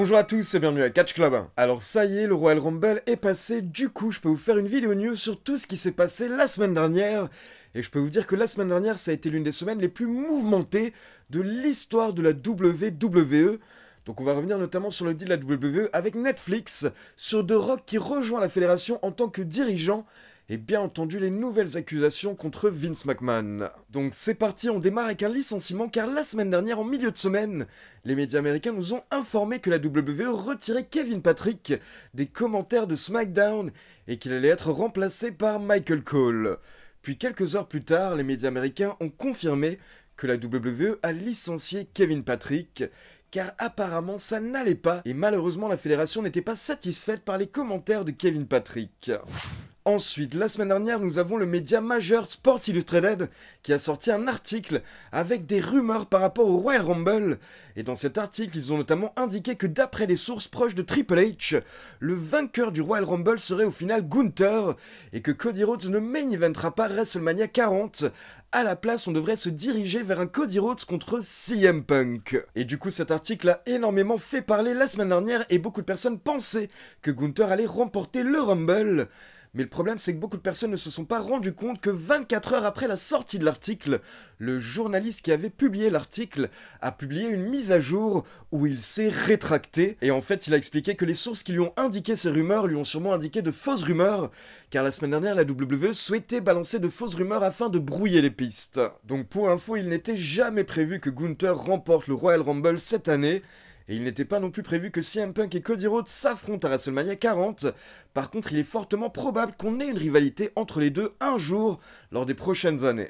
Bonjour à tous et bienvenue à Catch Club Alors ça y est, le Royal Rumble est passé, du coup je peux vous faire une vidéo news sur tout ce qui s'est passé la semaine dernière, et je peux vous dire que la semaine dernière ça a été l'une des semaines les plus mouvementées de l'histoire de la WWE, donc on va revenir notamment sur le deal de la WWE avec Netflix, sur The Rock qui rejoint la fédération en tant que dirigeant, et bien entendu les nouvelles accusations contre Vince McMahon. Donc c'est parti, on démarre avec un licenciement car la semaine dernière, en milieu de semaine, les médias américains nous ont informé que la WWE retirait Kevin Patrick des commentaires de SmackDown et qu'il allait être remplacé par Michael Cole. Puis quelques heures plus tard, les médias américains ont confirmé que la WWE a licencié Kevin Patrick car apparemment ça n'allait pas et malheureusement la fédération n'était pas satisfaite par les commentaires de Kevin Patrick. Ensuite, la semaine dernière, nous avons le média majeur Sports Illustrated qui a sorti un article avec des rumeurs par rapport au Royal Rumble. Et dans cet article, ils ont notamment indiqué que d'après des sources proches de Triple H, le vainqueur du Royal Rumble serait au final Gunther et que Cody Rhodes ne main pas WrestleMania 40. À la place, on devrait se diriger vers un Cody Rhodes contre CM Punk. Et du coup, cet article a énormément fait parler la semaine dernière et beaucoup de personnes pensaient que Gunther allait remporter le Rumble. Mais le problème, c'est que beaucoup de personnes ne se sont pas rendues compte que 24 heures après la sortie de l'article, le journaliste qui avait publié l'article a publié une mise à jour où il s'est rétracté. Et en fait, il a expliqué que les sources qui lui ont indiqué ces rumeurs lui ont sûrement indiqué de fausses rumeurs, car la semaine dernière, la WWE souhaitait balancer de fausses rumeurs afin de brouiller les pistes. Donc pour info, il n'était jamais prévu que Gunther remporte le Royal Rumble cette année, et il n'était pas non plus prévu que CM Punk et Cody Rhodes s'affrontent à WrestleMania 40. Par contre, il est fortement probable qu'on ait une rivalité entre les deux un jour lors des prochaines années.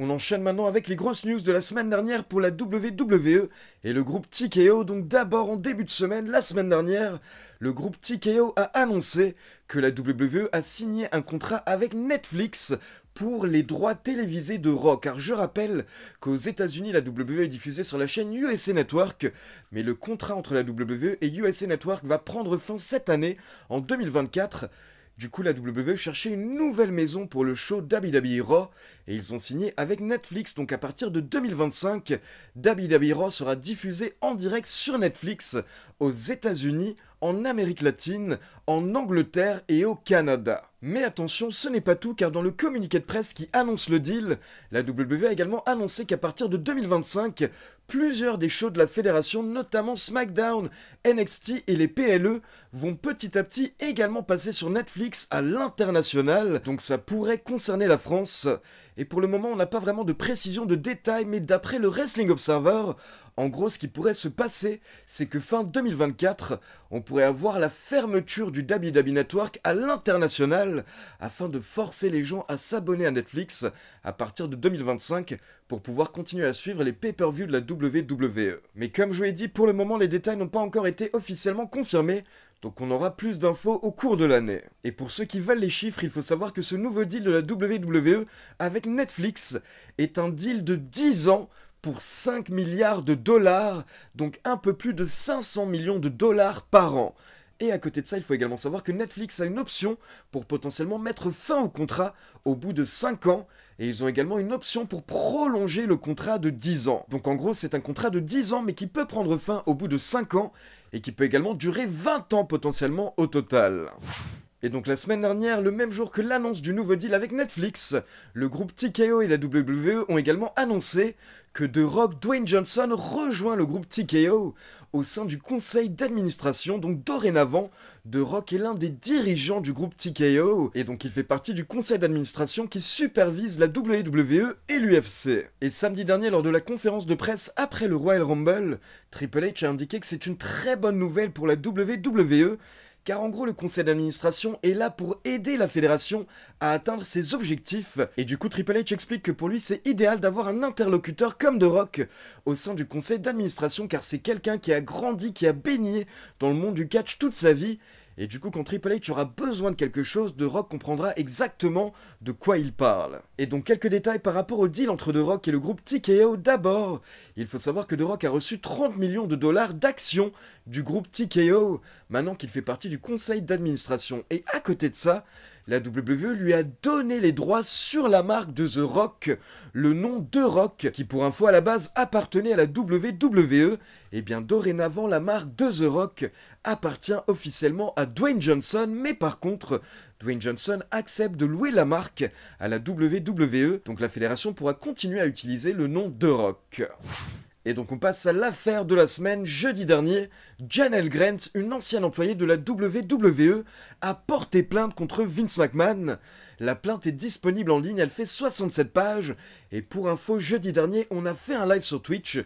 On enchaîne maintenant avec les grosses news de la semaine dernière pour la WWE et le groupe TKO. Donc d'abord en début de semaine, la semaine dernière, le groupe TKO a annoncé que la WWE a signé un contrat avec Netflix pour les droits télévisés de Rock. Car je rappelle qu'aux États-Unis, la WWE est diffusée sur la chaîne USA Network, mais le contrat entre la WWE et USA Network va prendre fin cette année, en 2024. Du coup, la WWE cherchait une nouvelle maison pour le show WWE Raw et ils ont signé avec Netflix. Donc à partir de 2025, WWE Raw sera diffusé en direct sur Netflix aux États-Unis, en Amérique latine, en Angleterre et au Canada. Mais attention, ce n'est pas tout car dans le communiqué de presse qui annonce le deal, la WWE a également annoncé qu'à partir de 2025, Plusieurs des shows de la fédération, notamment SmackDown, NXT et les PLE, vont petit à petit également passer sur Netflix à l'international, donc ça pourrait concerner la France. Et pour le moment, on n'a pas vraiment de précision de détails, mais d'après le Wrestling Observer, en gros, ce qui pourrait se passer, c'est que fin 2024, on pourrait avoir la fermeture du WWE Network à l'international afin de forcer les gens à s'abonner à Netflix à partir de 2025 pour pouvoir continuer à suivre les pay-per-view de la WWE. Mais comme je vous l'ai dit, pour le moment, les détails n'ont pas encore été officiellement confirmés, donc on aura plus d'infos au cours de l'année. Et pour ceux qui valent les chiffres, il faut savoir que ce nouveau deal de la WWE avec Netflix est un deal de 10 ans pour 5 milliards de dollars, donc un peu plus de 500 millions de dollars par an. Et à côté de ça, il faut également savoir que Netflix a une option pour potentiellement mettre fin au contrat au bout de 5 ans. Et ils ont également une option pour prolonger le contrat de 10 ans. Donc en gros, c'est un contrat de 10 ans mais qui peut prendre fin au bout de 5 ans et qui peut également durer 20 ans potentiellement au total. Et donc la semaine dernière, le même jour que l'annonce du nouveau deal avec Netflix, le groupe TKO et la WWE ont également annoncé que De Rock Dwayne Johnson rejoint le groupe TKO au sein du conseil d'administration. Donc dorénavant, De Rock est l'un des dirigeants du groupe TKO et donc il fait partie du conseil d'administration qui supervise la WWE et l'UFC. Et samedi dernier, lors de la conférence de presse après le Royal Rumble, Triple H a indiqué que c'est une très bonne nouvelle pour la WWE car en gros le conseil d'administration est là pour aider la fédération à atteindre ses objectifs. Et du coup Triple H explique que pour lui c'est idéal d'avoir un interlocuteur comme The Rock au sein du conseil d'administration car c'est quelqu'un qui a grandi, qui a baigné dans le monde du catch toute sa vie et du coup, quand Triple H auras besoin de quelque chose, The Rock comprendra exactement de quoi il parle. Et donc quelques détails par rapport au deal entre The Rock et le groupe TKO d'abord. Il faut savoir que The Rock a reçu 30 millions de dollars d'actions du groupe TKO, maintenant qu'il fait partie du conseil d'administration. Et à côté de ça, la WWE lui a donné les droits sur la marque de The Rock, le nom de Rock, qui pour info à la base appartenait à la WWE, et eh bien dorénavant la marque de The Rock appartient officiellement à Dwayne Johnson, mais par contre, Dwayne Johnson accepte de louer la marque à la WWE, donc la fédération pourra continuer à utiliser le nom de Rock. Et donc on passe à l'affaire de la semaine. Jeudi dernier, Janelle Grant, une ancienne employée de la WWE, a porté plainte contre Vince McMahon. La plainte est disponible en ligne, elle fait 67 pages. Et pour info, jeudi dernier, on a fait un live sur Twitch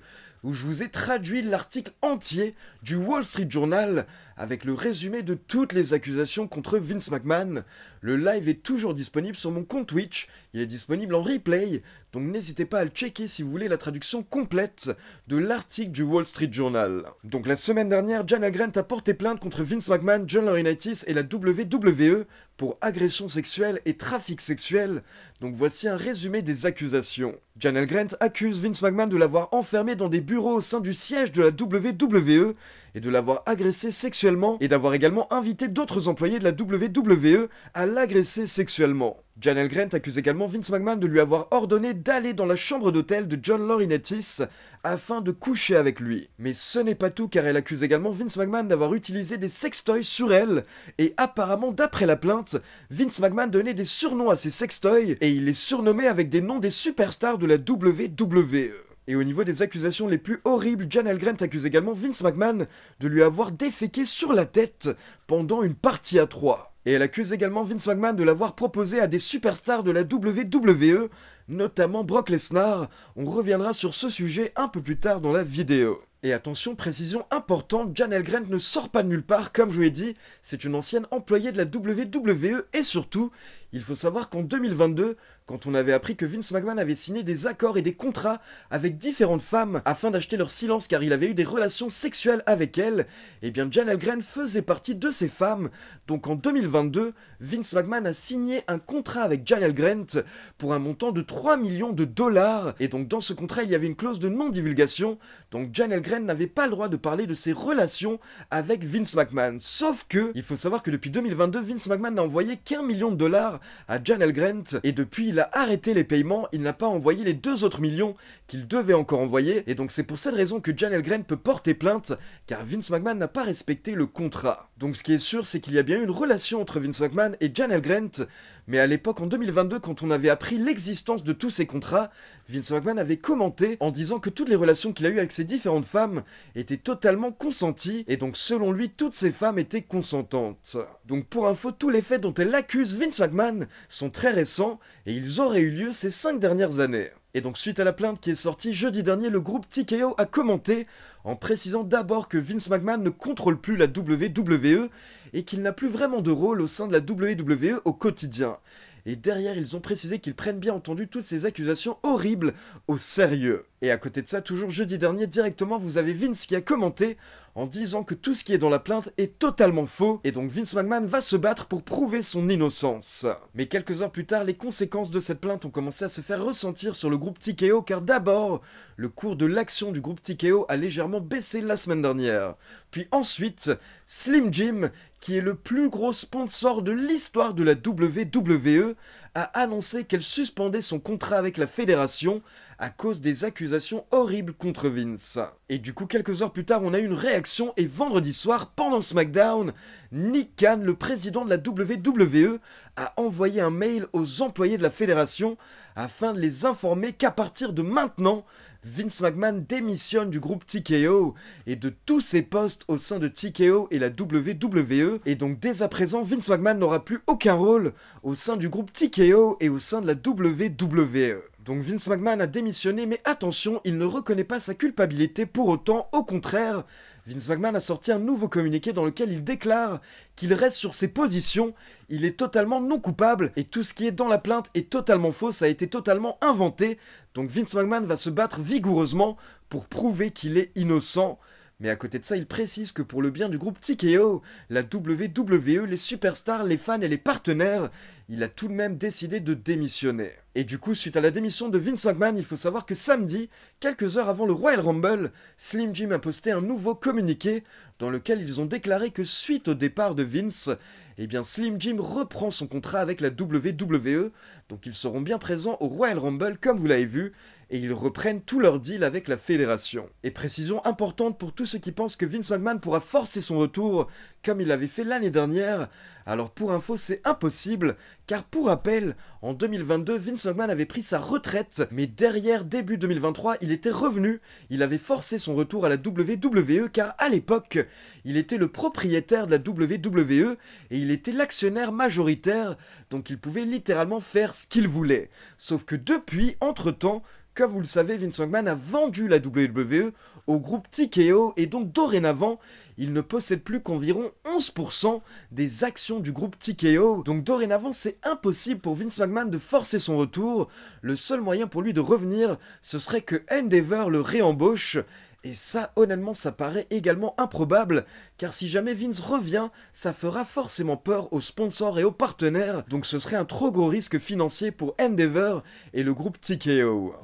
où je vous ai traduit l'article entier du Wall Street Journal avec le résumé de toutes les accusations contre Vince McMahon. Le live est toujours disponible sur mon compte Twitch, il est disponible en replay, donc n'hésitez pas à le checker si vous voulez la traduction complète de l'article du Wall Street Journal. Donc la semaine dernière, Jana Grant a porté plainte contre Vince McMahon, John Laurinaitis et la WWE pour agression sexuelle et trafic sexuel. Donc voici un résumé des accusations. Janel Grant accuse Vince McMahon de l'avoir enfermé dans des bureaux au sein du siège de la WWE et de l'avoir agressé sexuellement et d'avoir également invité d'autres employés de la WWE à l'agresser sexuellement. Janelle Grant accuse également Vince McMahon de lui avoir ordonné d'aller dans la chambre d'hôtel de John Laurinaitis afin de coucher avec lui. Mais ce n'est pas tout car elle accuse également Vince McMahon d'avoir utilisé des sextoys sur elle et apparemment d'après la plainte, Vince McMahon donnait des surnoms à ses sextoys et il les surnommait avec des noms des superstars de la WWE. Et au niveau des accusations les plus horribles, Jan Grant accuse également Vince McMahon de lui avoir déféqué sur la tête pendant une partie à 3. Et elle accuse également Vince McMahon de l'avoir proposé à des superstars de la WWE, notamment Brock Lesnar. On reviendra sur ce sujet un peu plus tard dans la vidéo. Et attention, précision importante, Jan Grant ne sort pas de nulle part, comme je vous l'ai dit, c'est une ancienne employée de la WWE et surtout, il faut savoir qu'en 2022, quand on avait appris que Vince McMahon avait signé des accords et des contrats avec différentes femmes afin d'acheter leur silence car il avait eu des relations sexuelles avec elles, eh bien Jan Grant faisait partie de ces femmes. Donc en 2022, Vince McMahon a signé un contrat avec Jan Grant pour un montant de 3 millions de dollars. Et donc dans ce contrat, il y avait une clause de non-divulgation. Donc Jan Grant n'avait pas le droit de parler de ses relations avec Vince McMahon. Sauf que, il faut savoir que depuis 2022, Vince McMahon n'a envoyé qu'un million de dollars à Janel Grant et depuis il a arrêté les paiements, il n'a pas envoyé les deux autres millions qu'il devait encore envoyer et donc c'est pour cette raison que Janel Grant peut porter plainte car Vince McMahon n'a pas respecté le contrat. Donc ce qui est sûr c'est qu'il y a bien eu une relation entre Vince McMahon et Janel Grant mais à l'époque, en 2022, quand on avait appris l'existence de tous ces contrats, Vince McMahon avait commenté en disant que toutes les relations qu'il a eues avec ces différentes femmes étaient totalement consenties, et donc selon lui, toutes ces femmes étaient consentantes. Donc pour info, tous les faits dont elle accuse Vince McMahon sont très récents, et ils auraient eu lieu ces cinq dernières années. Et donc suite à la plainte qui est sortie jeudi dernier, le groupe TKO a commenté en précisant d'abord que Vince McMahon ne contrôle plus la WWE et qu'il n'a plus vraiment de rôle au sein de la WWE au quotidien. Et derrière, ils ont précisé qu'ils prennent bien entendu toutes ces accusations horribles au sérieux. Et à côté de ça, toujours jeudi dernier, directement, vous avez Vince qui a commenté en disant que tout ce qui est dans la plainte est totalement faux, et donc Vince McMahon va se battre pour prouver son innocence. Mais quelques heures plus tard, les conséquences de cette plainte ont commencé à se faire ressentir sur le groupe TKO, car d'abord, le cours de l'action du groupe TKO a légèrement baissé la semaine dernière. Puis ensuite, Slim Jim, qui est le plus gros sponsor de l'histoire de la WWE, a annoncé qu'elle suspendait son contrat avec la fédération à cause des accusations horribles contre Vince. Et du coup, quelques heures plus tard, on a eu une réaction et vendredi soir, pendant SmackDown, Nick Khan, le président de la WWE, a envoyé un mail aux employés de la fédération afin de les informer qu'à partir de maintenant, Vince McMahon démissionne du groupe TKO et de tous ses postes au sein de TKO et la WWE. Et donc dès à présent, Vince McMahon n'aura plus aucun rôle au sein du groupe TKO et au sein de la WWE. Donc Vince McMahon a démissionné, mais attention, il ne reconnaît pas sa culpabilité pour autant, au contraire, Vince McMahon a sorti un nouveau communiqué dans lequel il déclare qu'il reste sur ses positions, il est totalement non coupable et tout ce qui est dans la plainte est totalement faux, ça a été totalement inventé. Donc Vince McMahon va se battre vigoureusement pour prouver qu'il est innocent. Mais à côté de ça, il précise que pour le bien du groupe TKO, la WWE, les superstars, les fans et les partenaires, il a tout de même décidé de démissionner. Et du coup, suite à la démission de Vince McMahon, il faut savoir que samedi, quelques heures avant le Royal Rumble, Slim Jim a posté un nouveau communiqué dans lequel ils ont déclaré que suite au départ de Vince, eh bien Slim Jim reprend son contrat avec la WWE, donc ils seront bien présents au Royal Rumble comme vous l'avez vu, et ils reprennent tout leur deal avec la fédération. Et précision importante pour tous ceux qui pensent que Vince McMahon pourra forcer son retour, comme il l'avait fait l'année dernière, alors pour info, c'est impossible, car pour rappel, en 2022, Vince McMahon avait pris sa retraite, mais derrière, début 2023, il était revenu, il avait forcé son retour à la WWE, car à l'époque, il était le propriétaire de la WWE, et il était l'actionnaire majoritaire, donc il pouvait littéralement faire ce qu'il voulait. Sauf que depuis, entre-temps, comme vous le savez, Vince McMahon a vendu la WWE au groupe TKO et donc dorénavant, il ne possède plus qu'environ 11% des actions du groupe TKO. Donc dorénavant, c'est impossible pour Vince McMahon de forcer son retour. Le seul moyen pour lui de revenir, ce serait que Endeavor le réembauche et ça, honnêtement, ça paraît également improbable, car si jamais Vince revient, ça fera forcément peur aux sponsors et aux partenaires, donc ce serait un trop gros risque financier pour Endeavour et le groupe TKO.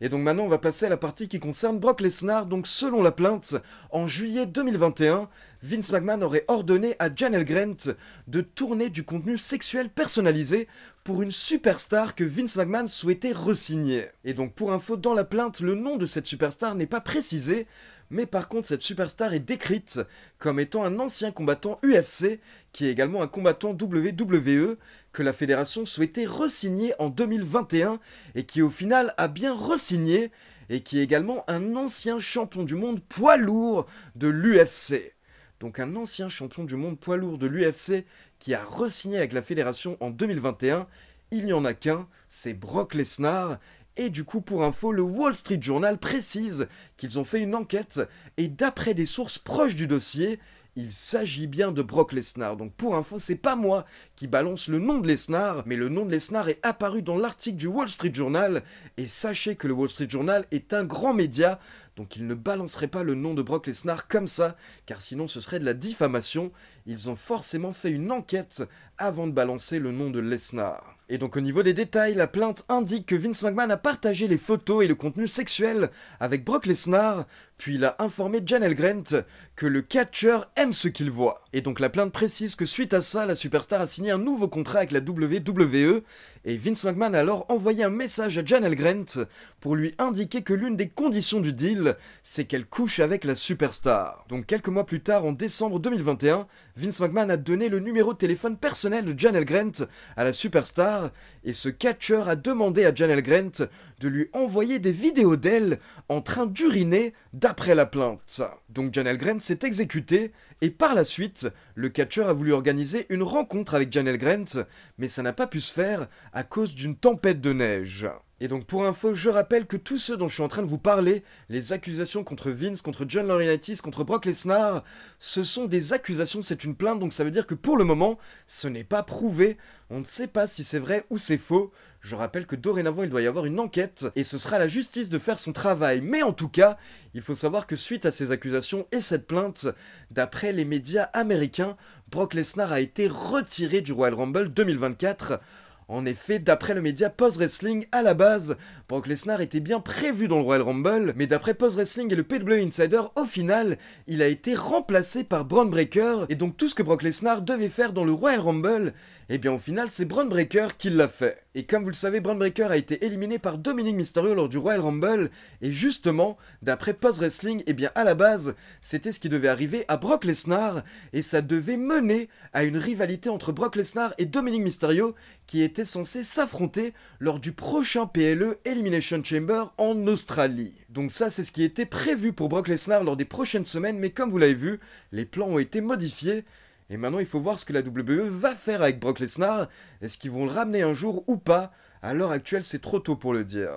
Et donc maintenant, on va passer à la partie qui concerne Brock Lesnar. Donc selon la plainte, en juillet 2021, Vince McMahon aurait ordonné à Janelle Grant de tourner du contenu sexuel personnalisé pour une superstar que Vince McMahon souhaitait resigner. Et donc pour info, dans la plainte, le nom de cette superstar n'est pas précisé, mais par contre cette superstar est décrite comme étant un ancien combattant UFC, qui est également un combattant WWE, que la fédération souhaitait resigner en 2021 et qui au final a bien resigné et qui est également un ancien champion du monde poids lourd de l'UFC. Donc un ancien champion du monde poids lourd de l'UFC qui a resigné avec la fédération en 2021, il n'y en a qu'un, c'est Brock Lesnar et du coup, pour info, le Wall Street Journal précise qu'ils ont fait une enquête et d'après des sources proches du dossier, il s'agit bien de Brock Lesnar. Donc pour info, c'est pas moi qui balance le nom de Lesnar, mais le nom de Lesnar est apparu dans l'article du Wall Street Journal, et sachez que le Wall Street Journal est un grand média, donc ils ne balanceraient pas le nom de Brock Lesnar comme ça, car sinon ce serait de la diffamation, ils ont forcément fait une enquête avant de balancer le nom de Lesnar. Et donc au niveau des détails, la plainte indique que Vince McMahon a partagé les photos et le contenu sexuel avec Brock Lesnar, puis il a informé Janelle Grant que le catcheur aime ce qu'il voit. Et donc la plainte précise que suite à ça, la superstar a signé un nouveau contrat avec la WWE, et Vince McMahon a alors envoyé un message à Janelle Grant pour lui indiquer que l'une des conditions du deal, c'est qu'elle couche avec la superstar. Donc quelques mois plus tard, en décembre 2021, Vince McMahon a donné le numéro de téléphone personnel de Janelle Grant à la superstar, et ce catcheur a demandé à Janelle Grant de lui envoyer des vidéos d'elle en train d'uriner d'après la plainte. Donc Janelle Grant s'est exécutée et par la suite, le catcheur a voulu organiser une rencontre avec Janel Grant, mais ça n'a pas pu se faire à cause d'une tempête de neige. Et donc pour info, je rappelle que tous ceux dont je suis en train de vous parler, les accusations contre Vince, contre John Laurinaitis, contre Brock Lesnar, ce sont des accusations, c'est une plainte, donc ça veut dire que pour le moment, ce n'est pas prouvé, on ne sait pas si c'est vrai ou c'est faux. Je rappelle que dorénavant, il doit y avoir une enquête, et ce sera la justice de faire son travail. Mais en tout cas, il faut savoir que suite à ces accusations et cette plainte, d'après les médias américains, Brock Lesnar a été retiré du Royal Rumble 2024 en effet, d'après le média Post Wrestling, à la base, Brock Lesnar était bien prévu dans le Royal Rumble, mais d'après Post Wrestling et le PW Insider, au final, il a été remplacé par Braun Breaker, et donc tout ce que Brock Lesnar devait faire dans le Royal Rumble, eh bien au final, c'est Braun Breaker qui l'a fait. Et comme vous le savez, Braun Breaker a été éliminé par Dominic Mysterio lors du Royal Rumble, et justement, d'après Post Wrestling, et eh bien à la base, c'était ce qui devait arriver à Brock Lesnar, et ça devait mener à une rivalité entre Brock Lesnar et Dominique Mysterio, qui était censé s'affronter lors du prochain PLE Elimination Chamber en Australie. Donc ça, c'est ce qui était prévu pour Brock Lesnar lors des prochaines semaines, mais comme vous l'avez vu, les plans ont été modifiés, et maintenant, il faut voir ce que la WWE va faire avec Brock Lesnar. Est-ce qu'ils vont le ramener un jour ou pas À l'heure actuelle, c'est trop tôt pour le dire.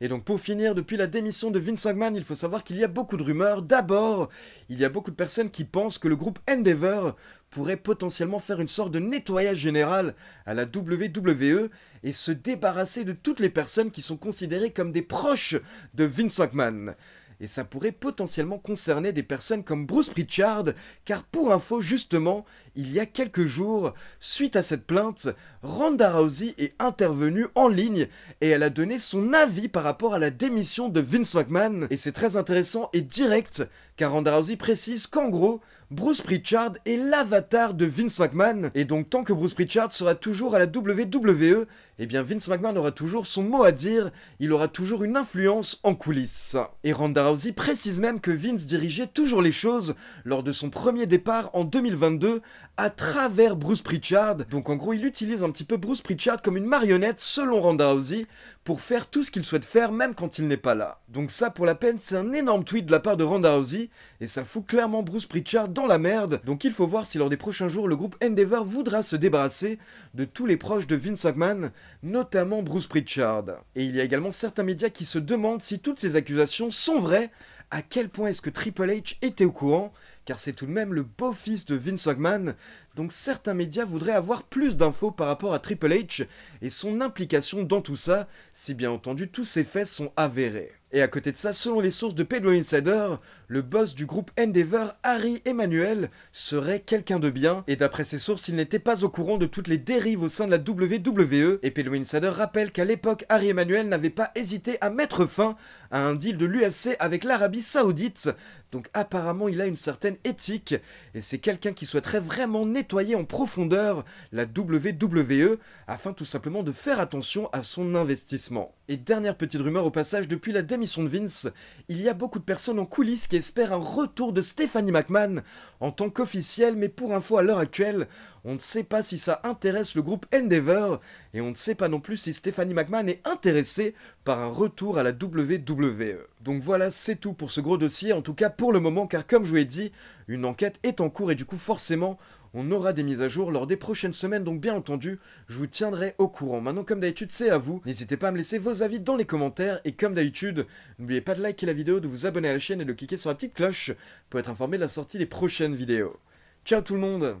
Et donc pour finir, depuis la démission de Vince McMahon, il faut savoir qu'il y a beaucoup de rumeurs. D'abord, il y a beaucoup de personnes qui pensent que le groupe Endeavor pourrait potentiellement faire une sorte de nettoyage général à la WWE et se débarrasser de toutes les personnes qui sont considérées comme des proches de Vince McMahon et ça pourrait potentiellement concerner des personnes comme Bruce Pritchard, car pour info justement, il y a quelques jours, suite à cette plainte, Ronda Rousey est intervenue en ligne et elle a donné son avis par rapport à la démission de Vince McMahon, et c'est très intéressant et direct, car Ronda Rousey précise qu'en gros, Bruce Pritchard est l'avatar de Vince McMahon, et donc tant que Bruce Pritchard sera toujours à la WWE, eh bien Vince McMahon aura toujours son mot à dire, il aura toujours une influence en coulisses. Et Ronda Rousey précise même que Vince dirigeait toujours les choses lors de son premier départ en 2022 à travers Bruce Pritchard. Donc en gros, il utilise un petit peu Bruce Pritchard comme une marionnette, selon Rousey pour faire tout ce qu'il souhaite faire, même quand il n'est pas là. Donc ça, pour la peine, c'est un énorme tweet de la part de Rousey et ça fout clairement Bruce Pritchard dans la merde. Donc il faut voir si lors des prochains jours, le groupe Endeavor voudra se débarrasser de tous les proches de Vince McMahon, notamment Bruce Pritchard. Et il y a également certains médias qui se demandent si toutes ces accusations sont vraies, à quel point est-ce que Triple H était au courant, car c'est tout de même le beau-fils de Vince McMahon, donc certains médias voudraient avoir plus d'infos par rapport à Triple H et son implication dans tout ça, si bien entendu tous ces faits sont avérés. Et à côté de ça, selon les sources de Pedro Insider, le boss du groupe Endeavor, Harry Emmanuel, serait quelqu'un de bien, et d'après ses sources, il n'était pas au courant de toutes les dérives au sein de la WWE, et Pedro Insider rappelle qu'à l'époque, Harry Emmanuel n'avait pas hésité à mettre fin à un deal de l'UFC avec l'Arabie Saoudite, donc apparemment, il a une certaine éthique, et c'est quelqu'un qui souhaiterait vraiment nettoyer en profondeur la WWE, afin tout simplement de faire attention à son investissement. Et dernière petite rumeur au passage, depuis la démission de Vince, il y a beaucoup de personnes en coulisses qui espèrent un retour de Stephanie McMahon en tant qu'officielle, mais pour info à l'heure actuelle, on ne sait pas si ça intéresse le groupe Endeavor, et on ne sait pas non plus si Stephanie McMahon est intéressée par un retour à la WWE. Donc voilà, c'est tout pour ce gros dossier, en tout cas pour le moment, car comme je vous ai dit, une enquête est en cours et du coup forcément, on aura des mises à jour lors des prochaines semaines, donc bien entendu, je vous tiendrai au courant. Maintenant, comme d'habitude, c'est à vous. N'hésitez pas à me laisser vos avis dans les commentaires, et comme d'habitude, n'oubliez pas de liker la vidéo, de vous abonner à la chaîne et de cliquer sur la petite cloche pour être informé de la sortie des prochaines vidéos. Ciao tout le monde